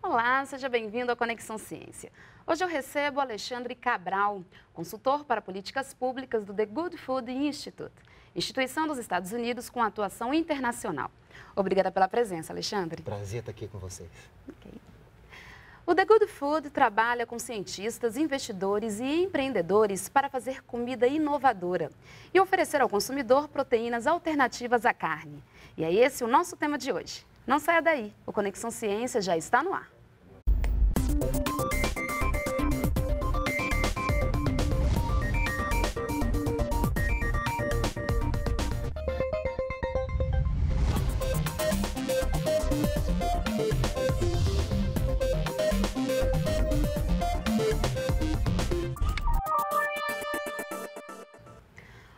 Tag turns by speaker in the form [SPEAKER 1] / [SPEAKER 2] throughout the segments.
[SPEAKER 1] Olá, seja bem-vindo à Conexão Ciência. Hoje eu recebo Alexandre Cabral, consultor para políticas públicas do The Good Food Institute, instituição dos Estados Unidos com atuação internacional. Obrigada pela presença, Alexandre. Prazer estar aqui com vocês. Okay. O The Good Food trabalha com cientistas, investidores e empreendedores para fazer comida inovadora e oferecer ao consumidor proteínas alternativas à carne. E é esse o nosso tema de hoje. Não saia daí, o Conexão Ciência já está no ar.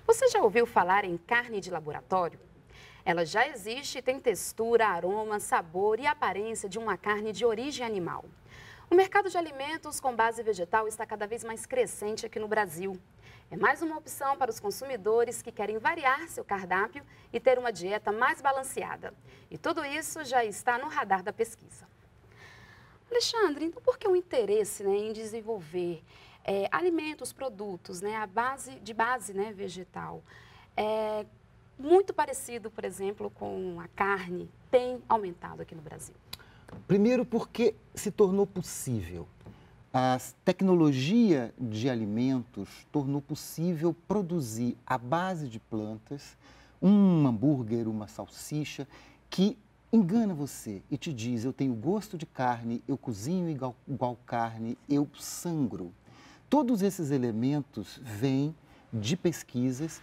[SPEAKER 1] Você já ouviu falar em carne de laboratório? Ela já existe e tem textura, aroma, sabor e aparência de uma carne de origem animal. O mercado de alimentos com base vegetal está cada vez mais crescente aqui no Brasil. É mais uma opção para os consumidores que querem variar seu cardápio e ter uma dieta mais balanceada. E tudo isso já está no radar da pesquisa. Alexandre, então por que o interesse né, em desenvolver é, alimentos, produtos né, a base, de base né, vegetal? É, muito parecido, por exemplo, com a carne, tem aumentado aqui no Brasil?
[SPEAKER 2] Primeiro, porque se tornou possível. A tecnologia de alimentos tornou possível produzir à base de plantas um hambúrguer, uma salsicha que engana você e te diz: eu tenho gosto de carne, eu cozinho igual, igual carne, eu sangro. Todos esses elementos vêm de pesquisas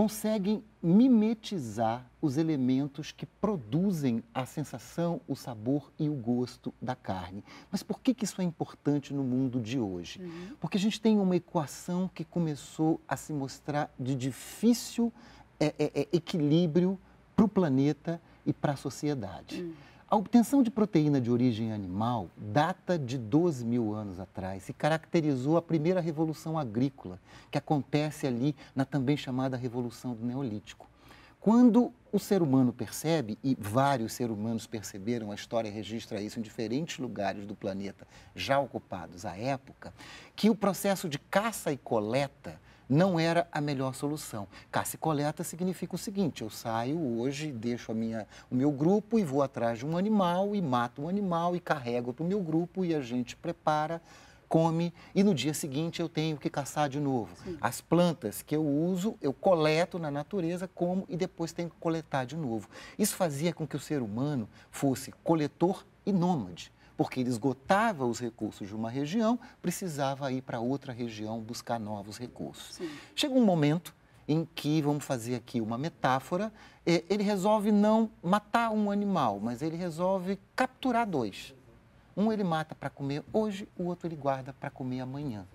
[SPEAKER 2] conseguem mimetizar os elementos que produzem a sensação, o sabor e o gosto da carne. Mas por que, que isso é importante no mundo de hoje? Uhum. Porque a gente tem uma equação que começou a se mostrar de difícil é, é, é, equilíbrio para o planeta e para a sociedade. Uhum. A obtenção de proteína de origem animal data de 12 mil anos atrás e caracterizou a primeira revolução agrícola, que acontece ali na também chamada Revolução do Neolítico. Quando o ser humano percebe, e vários seres humanos perceberam, a história registra isso em diferentes lugares do planeta já ocupados à época, que o processo de caça e coleta não era a melhor solução. Caça e coleta significa o seguinte: eu saio hoje, deixo a minha, o meu grupo e vou atrás de um animal e mato um animal e carrego para o meu grupo e a gente prepara come e no dia seguinte eu tenho que caçar de novo. Sim. As plantas que eu uso, eu coleto na natureza, como e depois tenho que coletar de novo. Isso fazia com que o ser humano fosse coletor e nômade porque ele esgotava os recursos de uma região, precisava ir para outra região buscar novos recursos. Sim. Chega um momento em que, vamos fazer aqui uma metáfora, é, ele resolve não matar um animal, mas ele resolve capturar dois. Um ele mata para comer hoje, o outro ele guarda para comer amanhã.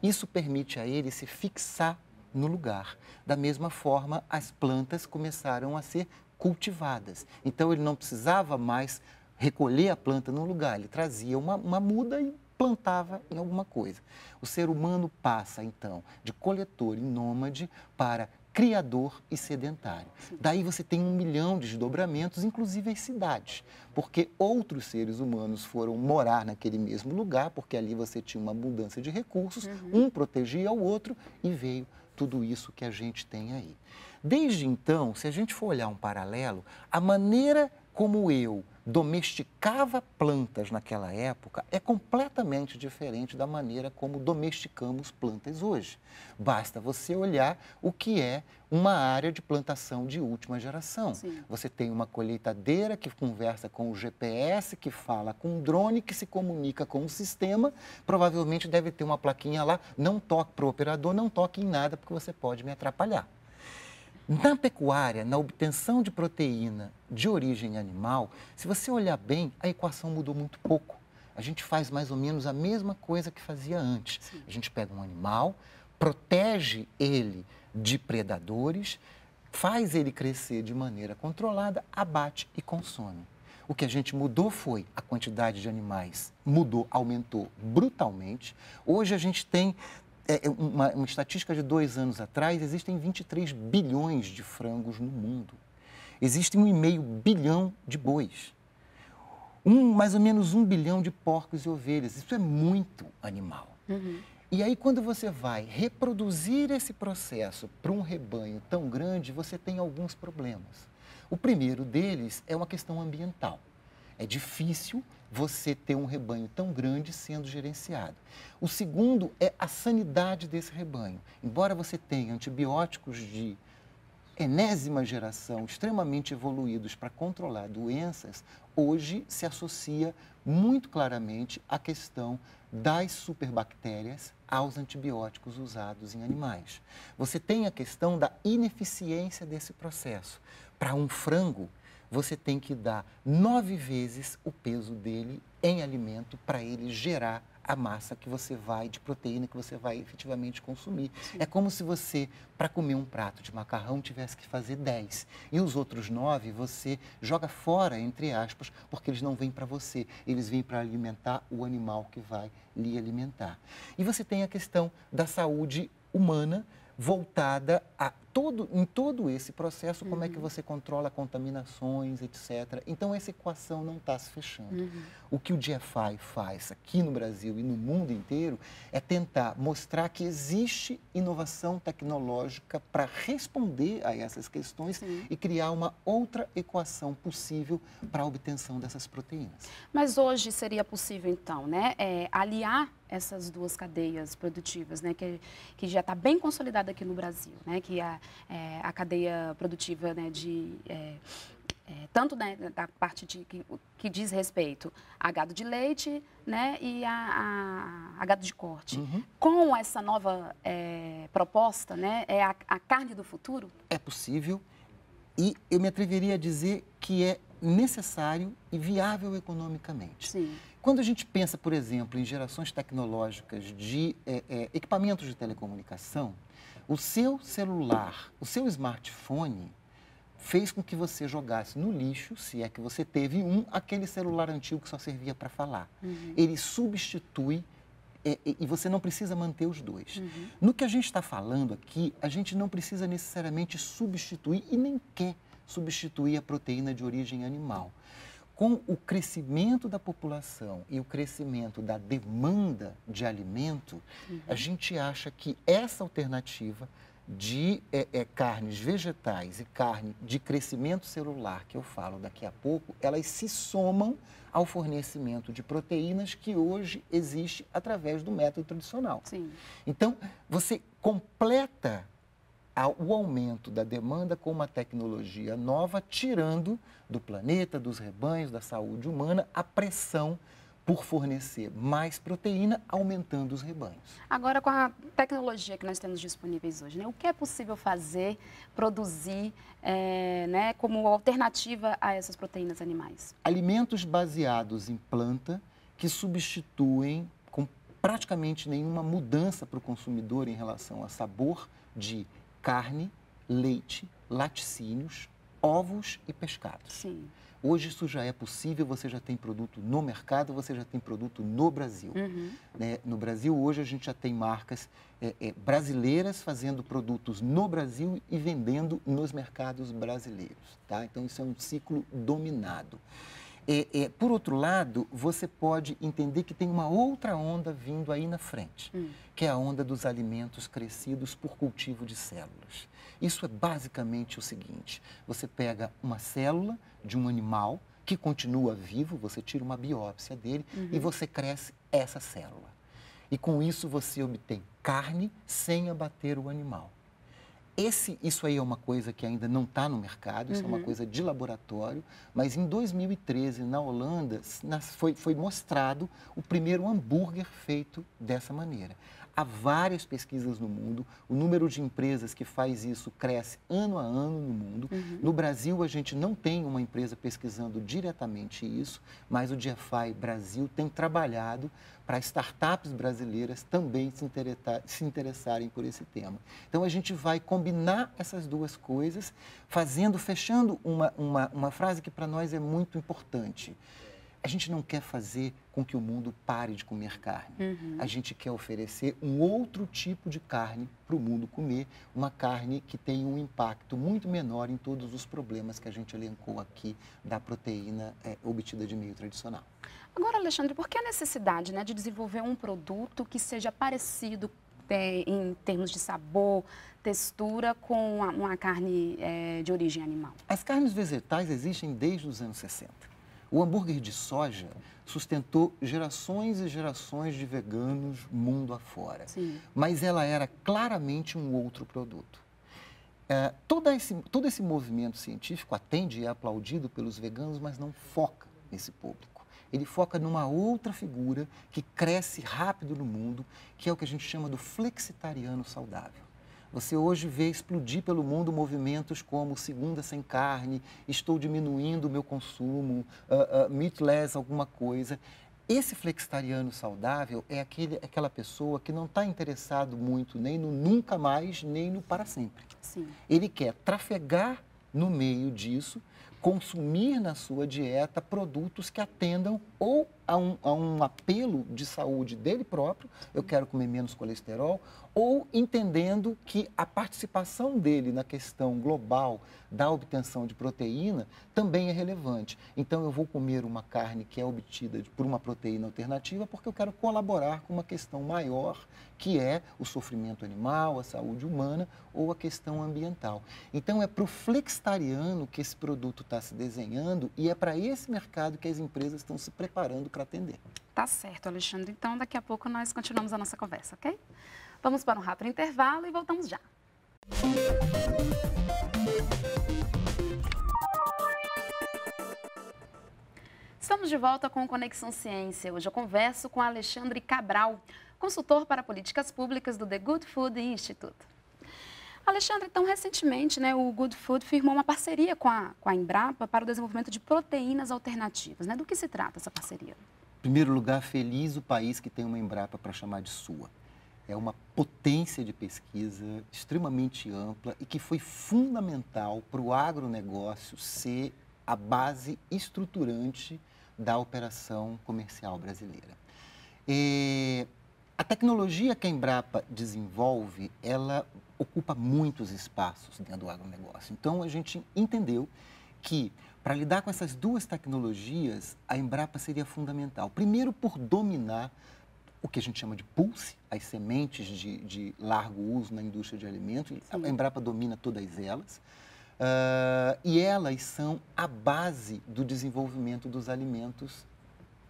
[SPEAKER 2] Isso permite a ele se fixar no lugar. Da mesma forma, as plantas começaram a ser cultivadas. Então ele não precisava mais recolher a planta num lugar, ele trazia uma, uma muda e plantava em alguma coisa. O ser humano passa, então, de coletor e nômade para criador e sedentário. Daí você tem um milhão de desdobramentos, inclusive as cidades, porque outros seres humanos foram morar naquele mesmo lugar, porque ali você tinha uma abundância de recursos, uhum. um protegia o outro e veio tudo isso que a gente tem aí. Desde então, se a gente for olhar um paralelo, a maneira como eu domesticava plantas naquela época é completamente diferente da maneira como domesticamos plantas hoje. Basta você olhar o que é uma área de plantação de última geração. Sim. Você tem uma colheitadeira que conversa com o GPS, que fala com o drone, que se comunica com o sistema. Provavelmente deve ter uma plaquinha lá, não toque para o operador, não toque em nada porque você pode me atrapalhar. Na pecuária, na obtenção de proteína de origem animal, se você olhar bem, a equação mudou muito pouco. A gente faz mais ou menos a mesma coisa que fazia antes. Sim. A gente pega um animal, protege ele de predadores, faz ele crescer de maneira controlada, abate e consome. O que a gente mudou foi a quantidade de animais mudou, aumentou brutalmente. Hoje a gente tem é, é, uma, uma estatística de dois anos atrás, existem 23 bilhões de frangos no mundo. Existem 1,5 bilhão de bois. Um, mais ou menos um bilhão de porcos e ovelhas. Isso é muito animal. Uhum. E aí, quando você vai reproduzir esse processo para um rebanho tão grande, você tem alguns problemas. O primeiro deles é uma questão ambiental. É difícil você ter um rebanho tão grande sendo gerenciado. O segundo é a sanidade desse rebanho. Embora você tenha antibióticos de enésima geração, extremamente evoluídos para controlar doenças, hoje se associa muito claramente a questão das superbactérias aos antibióticos usados em animais. Você tem a questão da ineficiência desse processo. Para um frango, você tem que dar nove vezes o peso dele em alimento para ele gerar a massa que você vai, de proteína que você vai efetivamente consumir. Sim. É como se você, para comer um prato de macarrão, tivesse que fazer dez E os outros nove você joga fora, entre aspas, porque eles não vêm para você, eles vêm para alimentar o animal que vai lhe alimentar. E você tem a questão da saúde humana voltada a todo, em todo esse processo, uhum. como é que uhum. você controla contaminações, etc. Então, essa equação não está se fechando. Uhum. O que o GFI faz aqui no Brasil e no mundo inteiro é tentar mostrar que existe inovação tecnológica para responder a essas questões e criar uma outra equação possível para a obtenção dessas proteínas.
[SPEAKER 1] Mas hoje seria possível, então, né, é, aliar essas duas cadeias produtivas, né, que, que já está bem consolidada aqui no Brasil, né, que é a, é, a cadeia produtiva né, de. É, é, tanto né, da parte de, que, que, diz respeito a gado de leite né, e a, a, a gado de corte. Uhum. Com essa nova é, proposta, né, é a, a, carne do futuro?
[SPEAKER 2] É possível e eu me atreveria a dizer que é necessário e viável economicamente. Sim. Quando a gente pensa, por exemplo, em gerações tecnológicas de é, é equipamentos de telecomunicação, o seu celular, o seu smartphone, fez com que você jogasse no lixo, se é que você teve um, aquele celular antigo que só servia para falar. Uhum. Ele substitui é, e você não precisa manter os dois. Uhum. No que a gente está falando aqui, a gente não precisa necessariamente substituir e nem quer substituir a proteína de origem animal com o crescimento da população e o crescimento da demanda de alimento, uhum. a gente acha que essa alternativa de é, é, carnes vegetais e carne de crescimento celular, que eu falo daqui a pouco, elas se somam ao fornecimento de proteínas que hoje existe através do método tradicional. Sim. Então, você completa o aumento da demanda com uma tecnologia nova, tirando do planeta, dos rebanhos, da saúde humana, a pressão por fornecer mais proteína, aumentando os rebanhos.
[SPEAKER 1] Agora, com a tecnologia que nós temos disponíveis hoje, né, o que é possível fazer, produzir, é, né, como alternativa a essas proteínas animais?
[SPEAKER 2] Alimentos baseados em planta que substituem com praticamente nenhuma mudança para o consumidor em relação a sabor de carne, leite, laticínios, ovos e pescados. Sim. Hoje isso já é possível, você já tem produto no mercado, você já tem produto no Brasil. Uhum. Né? No Brasil, hoje, a gente já tem marcas é, é, brasileiras fazendo produtos no Brasil e vendendo nos mercados brasileiros. Tá? Então, isso é um ciclo dominado. É, é, por outro lado, você pode entender que tem uma outra onda vindo aí na frente, hum. que é a onda dos alimentos crescidos por cultivo de células. Isso é basicamente o seguinte: você pega uma célula de um animal que continua vivo, você tira uma biópsia dele uhum. e você cresce essa célula. E com isso você obtém carne sem abater o animal. Esse, isso aí é uma coisa que ainda não está no mercado, isso uhum. é uma uhum. coisa de laboratório, mas em 2013, na Holanda, foi, foi mostrado o primeiro hambúrguer feito dessa maneira. Há várias pesquisas no mundo, o número de empresas que faz isso cresce ano a ano no mundo. Uhum. No Brasil, a gente não tem uma empresa pesquisando diretamente isso, mas o DFI Brasil tem trabalhado para startups brasileiras também se, se interessarem por esse tema. Então, a gente vai combinar essas duas coisas, fazendo, fechando uma, uma, uma frase que para nós é muito importante. A gente não quer fazer com que o mundo pare de comer carne. Uhum. A gente quer oferecer um outro tipo de carne para o mundo comer, uma carne que tem um impacto muito menor em todos os problemas que a gente elencou aqui da proteína é, obtida de meio tradicional.
[SPEAKER 1] Agora, Alexandre, por que a necessidade né, de desenvolver um produto que seja parecido é, em termos de sabor, textura com uma, uma carne é, de origem animal?
[SPEAKER 2] As carnes vegetais existem desde os anos 60. O hambúrguer de soja sustentou gerações e gerações de veganos mundo afora. Sim. Mas ela era claramente um outro produto. É, todo, esse, todo esse movimento científico atende e é aplaudido pelos veganos, mas não foca nesse público. Ele foca numa outra figura que cresce rápido no mundo, que é o que a gente chama do flexitariano saudável. Você hoje vê explodir pelo mundo movimentos como Segunda Sem Carne, Estou Diminuindo o Meu Consumo, uh, ah, uh, ah, Meatless Alguma Coisa. Esse flexitariano saudável é aquele, aquela pessoa que não está interessado muito nem no nunca mais, nem no para sempre. Sim. Ele quer trafegar no meio disso, consumir na sua dieta produtos que atendam ou a um, a um, apelo de saúde dele próprio, eu quero comer menos colesterol, ou entendendo que a participação dele na questão global da obtenção de proteína também é relevante. Então, eu vou comer uma carne que é obtida por uma proteína alternativa porque eu quero colaborar com uma questão maior, que é o sofrimento animal, a saúde humana ou a questão ambiental. Então, é para o flexitariano que esse produto produto está se desenhando e é para esse mercado que as empresas estão se preparando para
[SPEAKER 1] atender. Tá certo, Alexandre. Então, daqui a pouco nós continuamos a nossa conversa, ok? Vamos para um rápido intervalo e voltamos já. Estamos de volta com Conexão Ciência. Hoje eu converso com Alexandre Cabral, consultor para políticas públicas do The Good Food Institute. Alexandre, então, recentemente, né, o Good Food firmou uma parceria com a, com a Embrapa para o desenvolvimento de proteínas alternativas. Né? Do que se trata essa parceria? Em
[SPEAKER 2] primeiro lugar, feliz o país que tem uma Embrapa para chamar de sua. É uma potência de pesquisa extremamente ampla e que foi fundamental para o agronegócio ser a base estruturante da operação comercial brasileira. É, a tecnologia que a Embrapa desenvolve, ela ocupa muitos espaços dentro do agronegócio. Então, a gente entendeu que, para lidar com essas duas tecnologias, a Embrapa seria fundamental. Primeiro, por dominar o que a gente chama de pulse, as sementes de, de largo uso na indústria de alimentos. Sim. A Embrapa domina todas elas. Uh, e elas são a base do desenvolvimento dos alimentos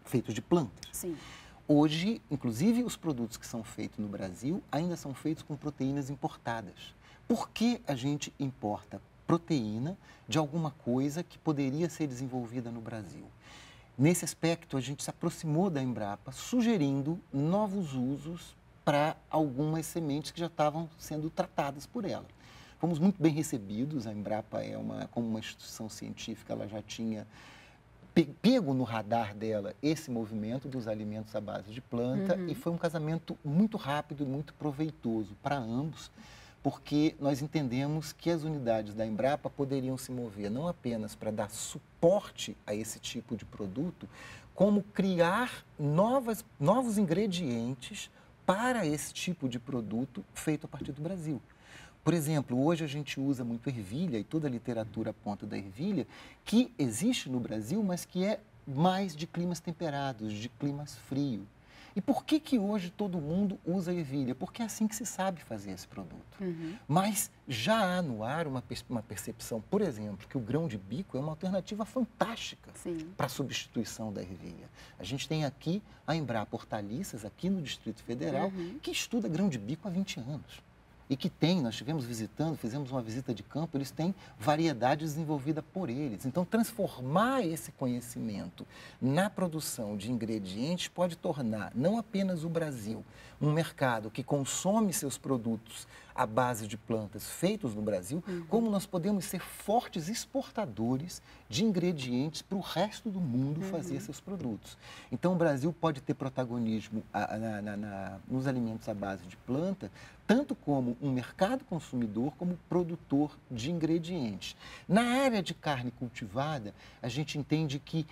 [SPEAKER 2] feitos de plantas. Sim. Hoje, inclusive, os produtos que são feitos no Brasil ainda são feitos com proteínas importadas. Por que a gente importa proteína de alguma coisa que poderia ser desenvolvida no Brasil? Nesse aspecto, a gente se aproximou da Embrapa, sugerindo novos usos para algumas sementes que já estavam sendo tratadas por ela. Fomos muito bem recebidos, a Embrapa é uma, como uma instituição científica, ela já tinha pego no radar dela esse movimento dos alimentos à base de planta uhum. e foi um casamento muito rápido e muito proveitoso para ambos, porque nós entendemos que as unidades da Embrapa poderiam se mover não apenas para dar suporte a esse tipo de produto, como criar novas, novos ingredientes para esse tipo de produto feito a partir do Brasil. Por exemplo, hoje a gente usa muito ervilha e toda a literatura aponta da ervilha, que existe no Brasil, mas que é mais de climas temperados, de climas frios. E por que, que hoje todo mundo usa ervilha? Porque é assim que se sabe fazer esse produto. Uhum. Mas já há no ar uma, uma percepção, por exemplo, que o grão de bico é uma alternativa fantástica para a substituição da ervilha. A gente tem aqui a Embrapa Hortaliças, aqui no Distrito Federal, uhum. que estuda grão de bico há 20 anos e que tem, nós estivemos visitando, fizemos uma visita de campo, eles têm variedade desenvolvida por eles. Então, transformar esse conhecimento na produção de ingredientes pode tornar não apenas o Brasil um mercado que consome seus produtos à base de plantas feitos no Brasil, uhum. como nós podemos ser fortes exportadores de ingredientes para o resto do mundo uhum. fazer seus produtos. Então, o Brasil pode ter protagonismo a, a, na, na, nos alimentos à base de planta, tanto como um mercado consumidor, como produtor de ingredientes. Na área de carne cultivada, a gente entende que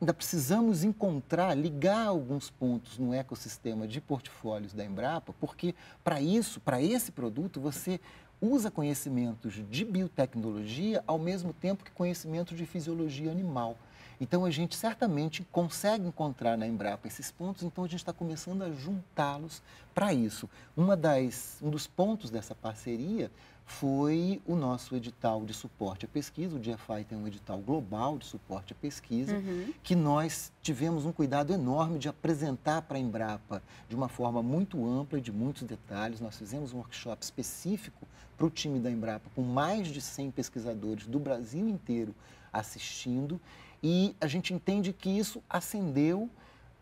[SPEAKER 2] ainda precisamos encontrar, ligar alguns pontos no ecossistema de portfólios da Embrapa, porque para isso, para esse produto, você usa conhecimentos de biotecnologia ao mesmo tempo que conhecimento de fisiologia animal. Então a gente certamente consegue encontrar na Embrapa esses pontos, então a gente está começando a juntá-los para isso. Uma das, um dos pontos dessa parceria foi o nosso edital de suporte à pesquisa. O DFI tem um edital global de suporte à pesquisa, uhum. que nós tivemos um cuidado enorme de apresentar para a Embrapa de uma forma muito ampla, e de muitos detalhes. Nós fizemos um workshop específico para o time da Embrapa, com mais de 100 pesquisadores do Brasil inteiro assistindo. E a gente entende que isso acendeu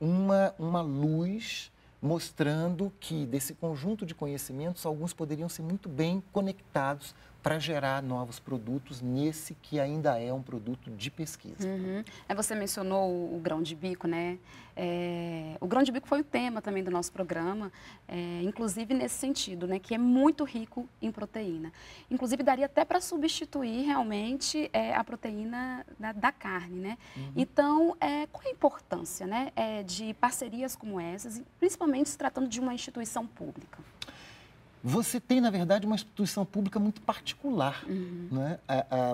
[SPEAKER 2] uma, uma luz mostrando que desse conjunto de conhecimentos, alguns poderiam ser muito bem conectados para gerar novos produtos nesse que ainda é um produto de pesquisa.
[SPEAKER 1] Uhum. É, você mencionou o, o grão de bico, né? É, o grão de bico foi o tema também do nosso programa, é, inclusive nesse sentido, né? Que é muito rico em proteína. Inclusive daria até para substituir realmente é, a proteína da, da carne, né? Uhum. Então, é, qual a importância, né? É, de parcerias como essas, principalmente se tratando de uma instituição pública?
[SPEAKER 2] Você tem, na verdade, uma instituição pública muito particular. Uhum. Né?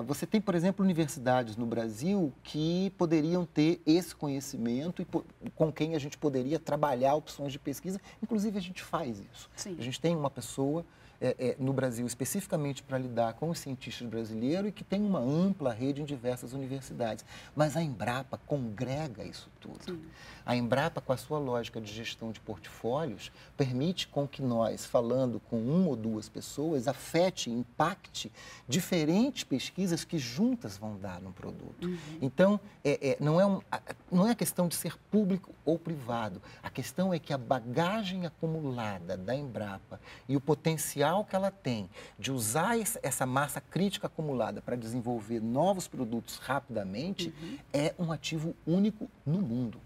[SPEAKER 2] você tem, por exemplo, universidades no Brasil que poderiam ter esse conhecimento e com quem a gente poderia trabalhar opções de pesquisa. Inclusive, a gente faz isso. Sim. A gente tem uma pessoa é, é, no Brasil especificamente para lidar com os cientistas brasileiros e que tem uma ampla rede em diversas universidades. Mas a Embrapa congrega isso tudo. Sim. A Embrapa, com a sua lógica de gestão de portfólios, permite com que nós, falando com uma ou duas pessoas, afete, impacte diferentes pesquisas que juntas vão dar no produto. Uhum. Então, é, é, não, é um, não é a questão de ser público ou privado. A questão é que a bagagem acumulada da Embrapa e o potencial que ela tem de usar essa massa crítica acumulada para desenvolver novos produtos rapidamente uhum. é um ativo único no mundo.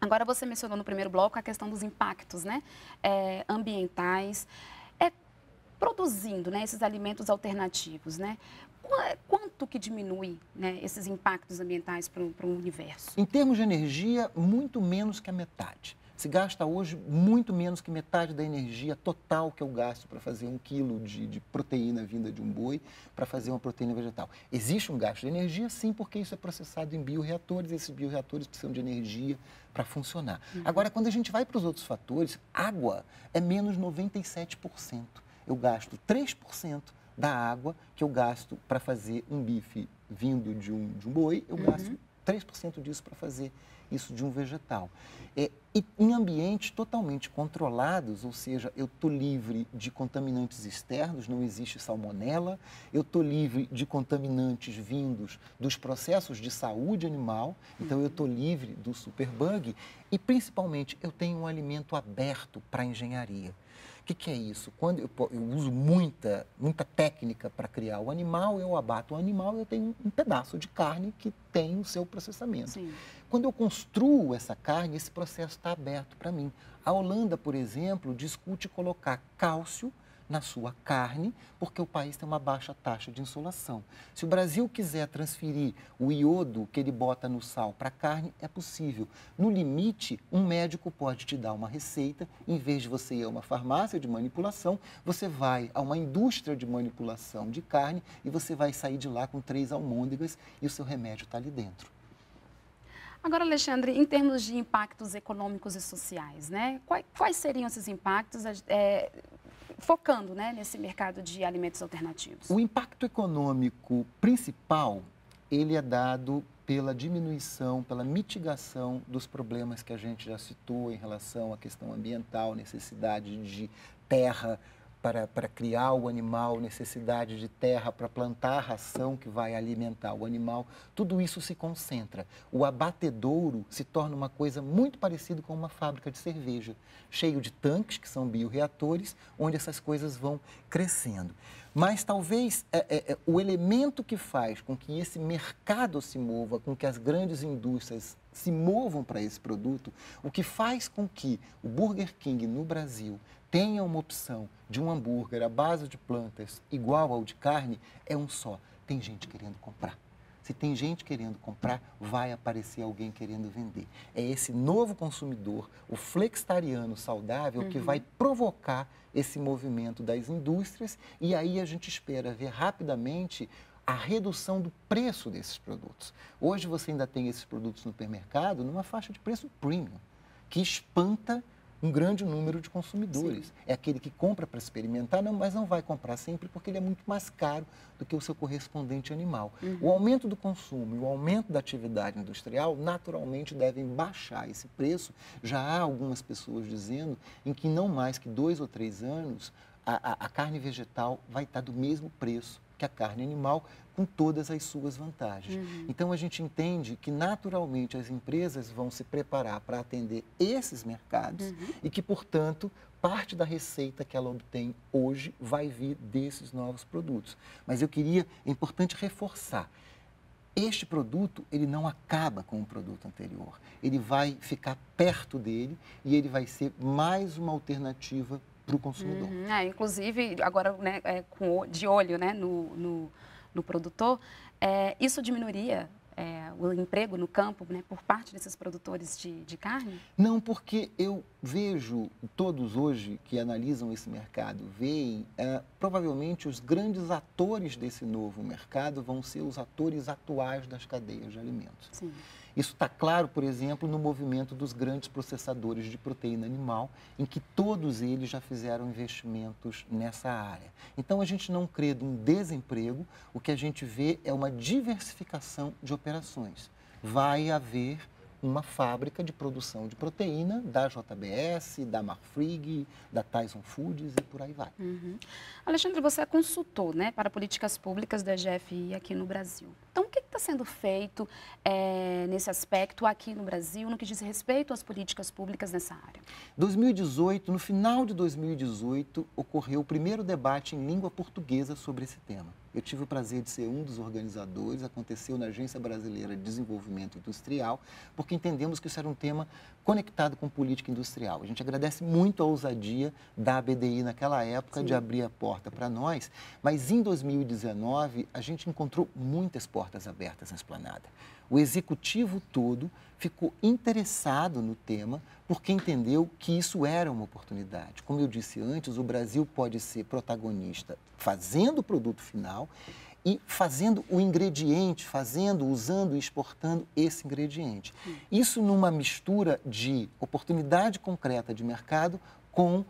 [SPEAKER 1] Agora você mencionou no primeiro bloco a questão dos impactos né? É, ambientais. É, produzindo né, esses alimentos alternativos, né? quanto que diminui né, esses impactos ambientais para o universo?
[SPEAKER 2] Em termos de energia, muito menos que a metade se gasta hoje muito menos que metade da energia total que eu gasto para fazer um quilo de, de proteína vinda de um boi para fazer uma proteína vegetal. Existe um gasto de energia, sim, porque isso é processado em bioreatores, e esses bioreatores precisam de energia para funcionar. Uhum. Agora, quando a gente vai para os outros fatores, água é menos 97%. Eu gasto 3% da água que eu gasto para fazer um bife vindo de um, de um boi, eu uhum. gasto 3% disso para fazer isso de um vegetal. É, e em ambientes totalmente controlados, ou seja, eu estou livre de contaminantes externos, não existe salmonela, eu estou livre de contaminantes vindos dos processos de saúde animal, então eu estou livre do superbug e, principalmente, eu tenho um alimento aberto para a engenharia que, que é isso? Quando eu, eu uso muita, muita técnica para criar o animal, eu abato o animal, eu tenho um pedaço de carne que tem o seu processamento. Sim. Quando eu construo essa carne, esse processo está aberto para mim. A Holanda, por exemplo, discute colocar cálcio na sua carne, porque o país tem uma baixa taxa de insolação. Se o Brasil quiser transferir o iodo que ele bota no sal para a carne, é possível. No limite, um médico pode te dar uma receita, em vez de você ir a uma farmácia de manipulação, você vai a uma indústria de manipulação de carne e você vai sair de lá com três almôndegas e o seu remédio está ali dentro.
[SPEAKER 1] Agora, Alexandre, em termos de impactos econômicos e sociais, né? Quais, quais seriam esses impactos? É, focando né, nesse mercado de alimentos alternativos?
[SPEAKER 2] O impacto econômico principal ele é dado pela diminuição, pela mitigação dos problemas que a gente já citou em relação à questão ambiental, necessidade de terra, para, para criar o animal, necessidade de terra para plantar a ração que vai alimentar o animal, tudo isso se concentra. O abatedouro se torna uma coisa muito parecida com uma fábrica de cerveja, cheio de tanques, que são bioreatores, onde essas coisas vão crescendo. Mas talvez é, é, é, o elemento que faz com que esse mercado se mova, com que as grandes indústrias se movam para esse produto, o que faz com que o Burger King no Brasil tenha uma opção de um hambúrguer à base de plantas igual ao de carne, é um só. Tem gente querendo comprar. Se tem gente querendo comprar, vai aparecer alguém querendo vender. É esse novo consumidor, o flexitariano saudável, uhum. que vai provocar esse movimento das indústrias e aí a gente espera ver rapidamente a redução do preço desses produtos. Hoje você ainda tem esses produtos no supermercado numa faixa de preço premium, que espanta um grande número de consumidores. Sim. É aquele que compra para experimentar, não, mas não vai comprar sempre porque ele é muito mais caro do que o seu correspondente animal. Uhum. O aumento do consumo e o aumento da atividade industrial naturalmente devem baixar esse preço. Já há algumas pessoas dizendo em que não mais que dois ou três anos a, a, a carne vegetal vai estar do mesmo preço que a carne animal, com todas as suas vantagens. Uhum. Então a gente entende que naturalmente as empresas vão se preparar para atender esses mercados uhum. e que, portanto, parte da receita que ela obtém hoje vai vir desses novos produtos. Mas eu queria, é importante reforçar, este produto ele não acaba com o produto anterior. Ele vai ficar perto dele e ele vai ser mais uma alternativa para o consumidor. Uhum,
[SPEAKER 1] é, inclusive, agora né, é, com, de olho né, no, no, no produtor, é, isso diminuiria é, o emprego no campo né, por parte desses produtores de, de, carne?
[SPEAKER 2] Não, porque eu vejo, todos hoje que analisam esse mercado, veem, é, provavelmente os grandes atores desse novo mercado vão ser os atores atuais das cadeias de alimentos. Sim. Isso está claro, por exemplo, no movimento dos grandes processadores de proteína animal, em que todos eles já fizeram investimentos nessa área. Então, a gente não crê de um desemprego, o que a gente vê é uma diversificação de operações. Vai haver uma fábrica de produção de proteína da JBS, da Marfrig, da Tyson Foods e por aí vai.
[SPEAKER 1] Uhum. Alexandre, você é consultor né, para políticas públicas da GFI aqui no Brasil. Então, o que está sendo feito é, nesse aspecto aqui no Brasil, no que diz respeito às políticas públicas nessa área?
[SPEAKER 2] 2018, no final de 2018, ocorreu o primeiro debate em língua portuguesa sobre esse tema. Eu tive o prazer de ser um dos organizadores, aconteceu na Agência Brasileira de Desenvolvimento Industrial, porque entendemos que isso era um tema conectado com política industrial. A gente agradece muito a ousadia da ABDI naquela época Sim. de abrir a porta para nós, mas em 2019 a gente encontrou muitas portas abertas na esplanada. O executivo todo ficou interessado no tema porque entendeu que isso era uma oportunidade. Como eu disse antes, o Brasil pode ser protagonista fazendo o produto final e fazendo o ingrediente, fazendo, usando e exportando esse ingrediente. Isso numa mistura de oportunidade concreta de mercado com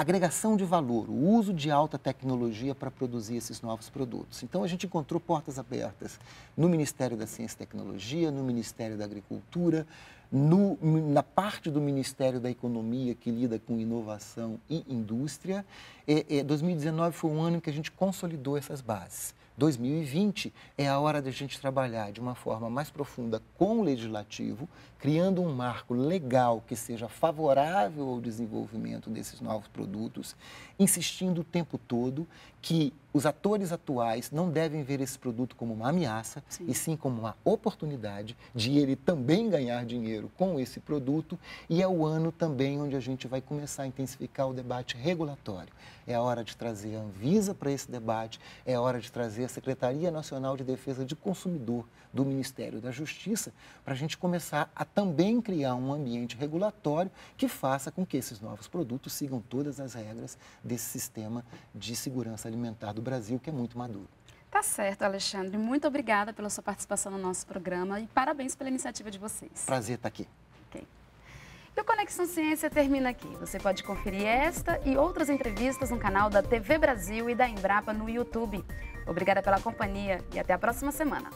[SPEAKER 2] agregação de valor, o uso de alta tecnologia para produzir esses novos produtos. Então, a gente encontrou portas abertas no Ministério da Ciência e Tecnologia, no Ministério da Agricultura, no, na parte do Ministério da Economia que lida com inovação e indústria. É, é, 2019 foi um ano em que a gente consolidou essas bases. 2020 é a hora de a gente trabalhar de uma forma mais profunda com o legislativo, criando um marco legal que seja favorável ao desenvolvimento desses novos produtos, insistindo o tempo todo que os atores atuais não devem ver esse produto como uma ameaça, sim. e sim como uma oportunidade de ele também ganhar dinheiro com esse produto. E é o ano também onde a gente vai começar a intensificar o debate regulatório. É a hora de trazer a Anvisa para esse debate, é a hora de trazer a Secretaria Nacional de Defesa de Consumidor do Ministério da Justiça, para a gente começar a também criar um ambiente regulatório que faça com que esses novos produtos sigam todas as regras desse sistema de segurança alimentar do Brasil, que é muito maduro.
[SPEAKER 1] Tá certo, Alexandre. Muito obrigada pela sua participação no nosso programa e parabéns pela iniciativa de vocês.
[SPEAKER 2] Prazer estar tá aqui.
[SPEAKER 1] E o Conexão Ciência termina aqui. Você pode conferir esta e outras entrevistas no canal da TV Brasil e da Embrapa no YouTube. Obrigada pela companhia e até a próxima semana.